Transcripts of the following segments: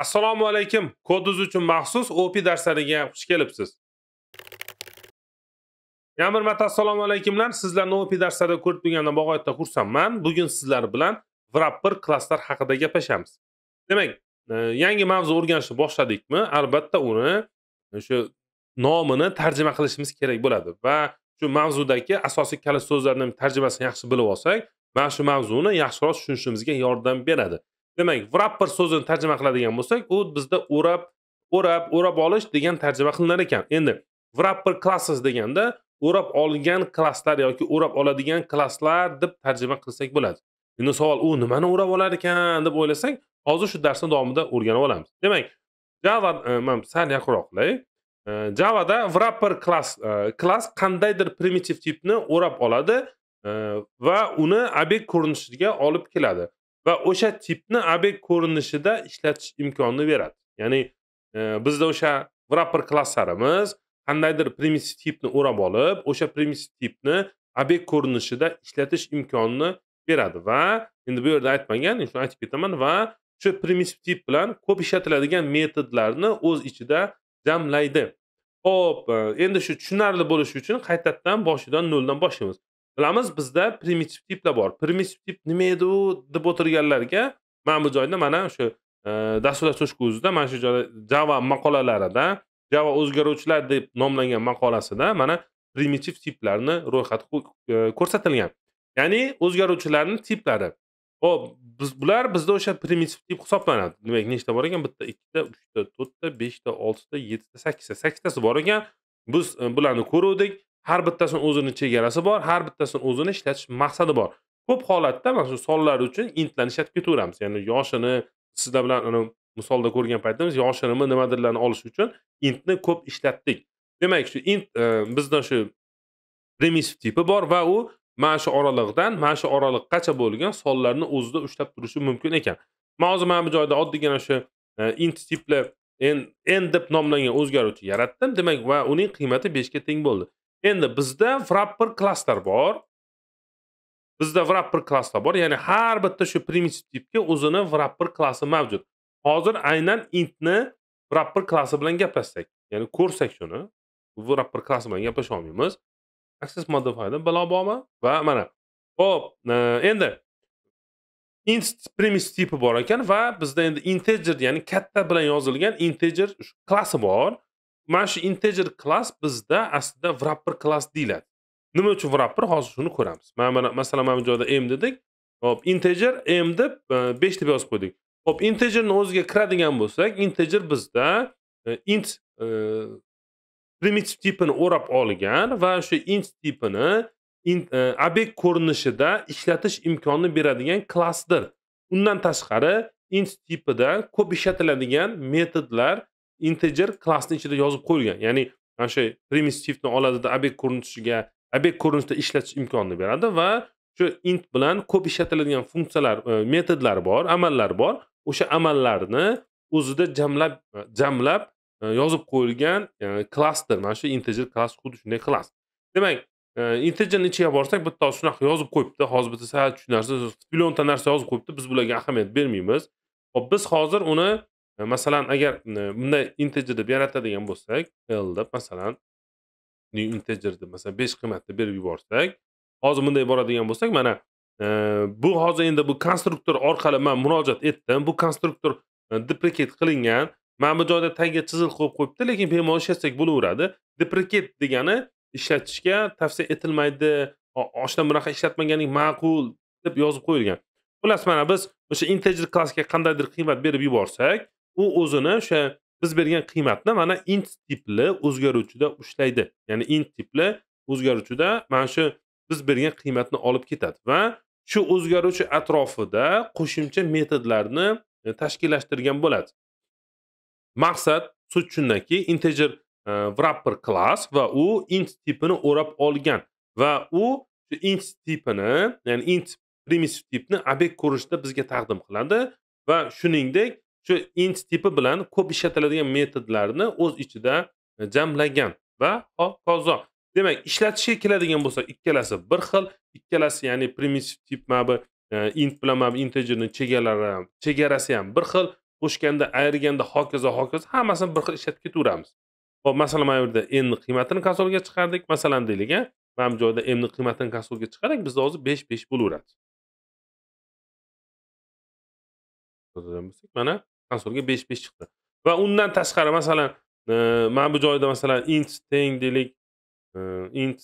assalomu alaykum kodingiz uchun maxsus op darslariga xush kelibsiz yana bir marta assalomu alaykumlar sizlarni op darslarida ko'rib turganimdan bog'oyatda xursandman bugun sizlar bilan wrapper klasslar haqida gaplashamiz demak e, yangi mavzu o'rganishni boshladikmi albatta uni o'sha e, nomini tarjima qilishimiz kerak bo'ladi va shu mavzudagi asosiy kalit so'zlarni tarjimasini yaxshi bilib olsak mana shu mavzuni yaxshiroq tushunishimizga yordam beradi demak wrapper so'zini tarjima qiladigan bo'lsak u bizda o'rab o'rab o'rab olish degan tarjima qilinar ekan endi wrapper classes deganda o'rab olgan klasslar yoki o'rab oladigan klasslar deb tarjima qilsak bo'ladi endi savol u nimani o'rab olar ekan deb o'ylasak hozir shu darsni davomida o'rganib olamiz demak java e, man sal yaqinroq qilay e, javada wrapper class e, klass qandaydir primitiv tipni o'rab oladi va uni obyekt ko'rinishiga olib keladi va o'sha tipni obyekt ko'rinishida ishlatish imkonini beradi ya'ni e, bizda o'sha wrapper klasslarimiz qandaydir primitiv tipni o'rab olib o'sha primitiv tipni obyekt ko'rinishida ishlatish imkonini beradi va endi bu yerda aytmagan shuni aytib ketaman va shu primitiv tip bilan ko'p ishlatiladigan metodlarni o'z ichida jamlaydi ho'p endi shu tushunarli bo'lishi uchun qaytadan boshidan noldan boshlaymiz bilamiz bizda primitiv tiplar bor primitiv tip nima edi u deb o'tirganlarga mana bu joyda mana o'sha e, dasturlash to'shkuzida mana shu joyda java maqolalarida java o'zgaruvchilar deb nomlangan maqolasida mana primitiv tiplarni ro'yxati e, ko'rsatilgan ya'ni o'zgaruvchilarni tiplari ho'p biz bular bizda o'sha primitiv tip hisoblanadi demak nechta bor ekan bitta ikkita uchta to'rtta beshta oltita yettita sakkizta sakkiztasi bor ekan biz e, bularni ko'ruvdik har bittasini o'zini chegarasi bor har bittasini o'zini ishlatish maqsadi bor ko'p holatda mana shu sonlar uchun intlarni ishlatib ketaveramiz ya'ni yoshini sizlar bilan ana misolda ko'rgan paytimiz yoshinimi nimadirlarni olish uchun intni ko'p ishlatdik demak shu int e, bizda shu primitiv tipi bor va u mana shu oraliqdan mana shu oraliqqacha bo'lgan sonlarni o'zida ushlab turishi mumkin ekan man hozir mana bu joyda oddiygina shu e, int tipli n deb nomlangan o'zgaruvchi yaratdim demak va uning qiymati beshga teng bo'ldi endi bizda wrapper klaster bor bizda wrapper klaster bor ya'ni har bitta shu primitiv tipga o'zini wrapper klassi mavjud hozir aynan intni wrapper klassi bilan gaplashsak ya'ni ko'rsak shuni wrapper klassi bilan gaplasha olmaymiz access modifierda balo bormi va mana ho'p endi int primitive tipi bor ekan va bizda endi integer ya'ni katta bilan yozilgan integer klassi bor mana shu integer klass bizda aslida wrapper klass deyiladi nima uchun wrapper hozir shuni ko'ramiz mana masalan mana bu joyda m dedik hop integer m deb e, besh deb yozib qo'ydik hop integerni o'ziga kiradigan bo'lsak integer bizda e, int e, primitiv tipini o'rab olgan va o'sha int tipini obyekt ko'rinishida ishlatish imkonini beradigan klassdir undan tashqari int tipida ko'p ishlatiladigan metodlar integer klassni ichida yozib qo'yilgan ya'ni mana shu primitivni oladida obyekt ko'rinishiga obyekt ko'rinishida ishlatish imkonini beradi va shu int bilan ko'p ishlatiladigan funksiyalar e, metodlar bor amallar bor o'sha amallarni o'zida jamlab e, jamlab e, yozib qo'yilgan klaster mana shu integer klass xuddi shunday klass demak integerni ichiga borsak bitta shunaqa yozib qo'yibdi hozir bitta sal narsa millionta narsa yozib qo'yibdi biz bularga ahamiyat bermaymiz hop biz hozir uni Masalan, agar bunday integer deb yaratadigan bo'lsak, l deb masalan new integer deb masalan 5 qiymatda berib yuborsak, hozir bunday boradigan bo'lsak, mana bu hozir endi bu konstruktor orqali man murojaat etdim. Bu konstruktor deprecate qilingan. Mana bu joyda tagiga chizil qo'yib qo'yibdi, lekin bemalol ishlatsak bo'laveradi. Deprecate degani ishlatishga tavsiya etilmaydi. Oshdan bunaqa ishlatmaganing ma'qul deb yozib qo'yilgan. Xullas mana biz o'sha integer klassga qandaydir qiymat berib yuborsak, u o'zini o'sha biz bergan qiymatni mana int tipli o'zgaruvchida ushlaydi ya'ni int tipli o'zgaruvchida mana shu biz bergan qiymatni olib ketadi va shu o'zgaruvchi atrofida qo'shimcha metodlarni e, tashkillashtirgan bo'ladi maqsad sud shundaki integer e, wrapper klass va u int tipini o'rab olgan va u int tipini ya'ni int primitiv tipni obyekt ko'rinishida bizga taqdim qiladi va shuningdek shu int tipi bilan ko'p ishlatiladigan metodlarni o'z ichida jamlagan va hokazo demak ishlatishga keladigan bo'lsa ikkalasi bir xil ikkalasi ya'ni primitiv tip bu e, int bilan bu integerni chegaralari chegarasi ham bir xil qo'shganda ayirganda hokazo hokazo hammasini bir xil ishlatib ketaveramiz hop masalan mana bu yerda n qiymatini konsolga chiqardik masalan deylik a mana bu joyda mni qiymatini konsolga chiqardik bizda hozir besh besh bo'laveradi mana konsolga besh besh chiqdi va undan tashqari masalan e, mana bu joyda masalan int teng deylik e, int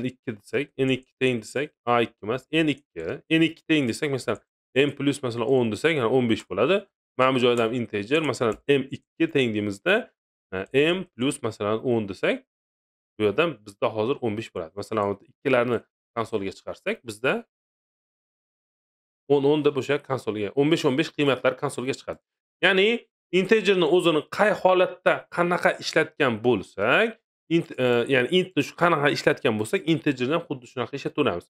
n ikki desak n ikki teng desak a ikki emas n ikki n ikki teng desak masalan m plyus masalan o'n desak yana o'n besh bo'ladi mana bu joyda ham integer masalan m ikki teng deymizda e, m plyus masalan o'n desak bu yerda bizda hozir o'n besh bo'ladi masalan ikkilarni konsolga chiqarsak bizda o'n o'nda o'sha konsolga o'n besh o'n besh qiymatlar konsolga chiqadi ya'ni integerni o'zini qay holatda qanaqa ishlatgan bo'lsak e, ya'ni intni shu qanaqa ishlatgan bo'lsak integerni ham xuddi shunaqa ishlataveramiz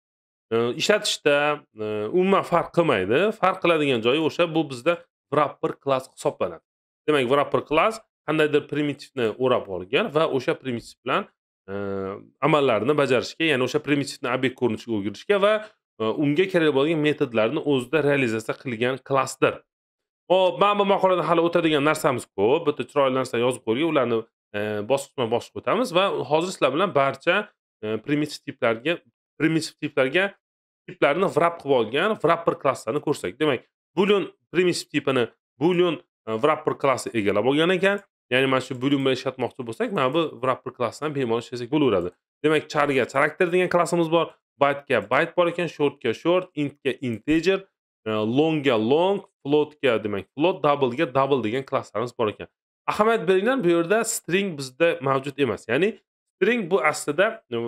e, ishlatishda e, umuman farq qilmaydi farq qiladigan joyi o'sha bu bizda wrapper klass hisoblanadi demak wrapper klass qandaydir primitivni o'rab olgan va o'sha primitiv bilan amallarni bajarishga ya'ni o'sha primitivni obyekt ko'rinishiga o'girishga va unga kerak bo'lgan metodlarni o'zida realizatsiya qilgan klassdir ho'p mana bu maqolada hali o'tadigan narsamiz ko'p bitta chiroyli narsa yozib qo'ygan ularni bosqichma bosqich o'tamiz va hozir sizlar bilan barcha primitiv tiplarga primitiv tiplarga tiplarni vrap qilib olgan vrapper klasslarni ko'rsak demak bulyon primitiv tipini bulyon vrapper klassi egallab olgan ekan ya'ni mana shu bulyon bilan ishlatmoqchi bo'lsak mana bu vrapper klassdan bemalol ishlasak bo'laveradi demak charga charakter degan klassimiz bor baytga bayt bor ekan shortga short intga integer e, longga long floatga demak float doublega double degan klasslarimiz bor ekan ahamiyat beringlar bu yerda string bizda mavjud emas ya'ni string bu aslida e,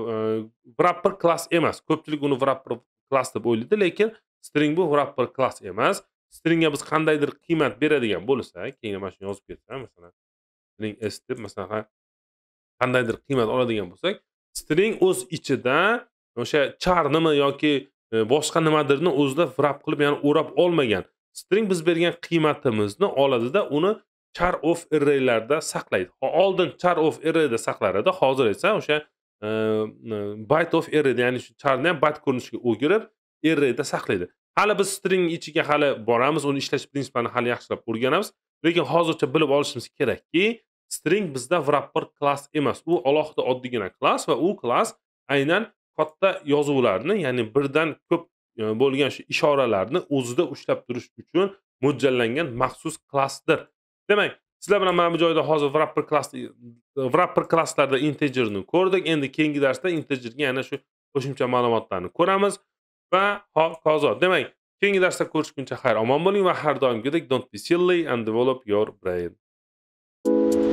wrapper klass emas ko'pchilik uni wrapper klass deb o'ylaydi lekin string bu wrapper klass emas stringga biz qandaydir qiymat beradigan bo'lsak keyin mana shuni yozib ketsam masalan string s deb masalan qandaydir qiymat oladigan bo'lsak string o'z ichida o'sha charnimi yoki e, boshqa nimadirni o'zida wrap qilib ya'ni o'rab olmagan string biz bergan qiymatimizni oladida uni char of arraylarda saqlaydi oldin char of arrayda saqlar edi hozir esa o'sha e, e, byte of arrayda ya'ni shu charni ham byte ko'rinishiga o'girib arrayda saqlaydi hali biz string ichiga hali boramiz uni ishlash prinsiplarini hali yaxshilab o'rganamiz lekin hozircha bilib olishimiz kerakki string bizda wrapper klass emas u alohida oddiygina klass va u klass aynan katta yozuvlarni ya'ni birdan ko'p e, bo'lgan shu ishoralarni o'zida ushlab turish uchun mo'ljallangan maxsus klassdir demak sizlar bilan mana bu joyda hozir wrapper klass e, wrapper klasslarda integerni ko'rdik endi keyingi darsda integerga yana shu qo'shimcha ma'lumotlarni ko'ramiz va hokazo demak keyingi darsda ko'rishguncha xayr omon bo'ling va har doimgidek don't be silly and develop your brain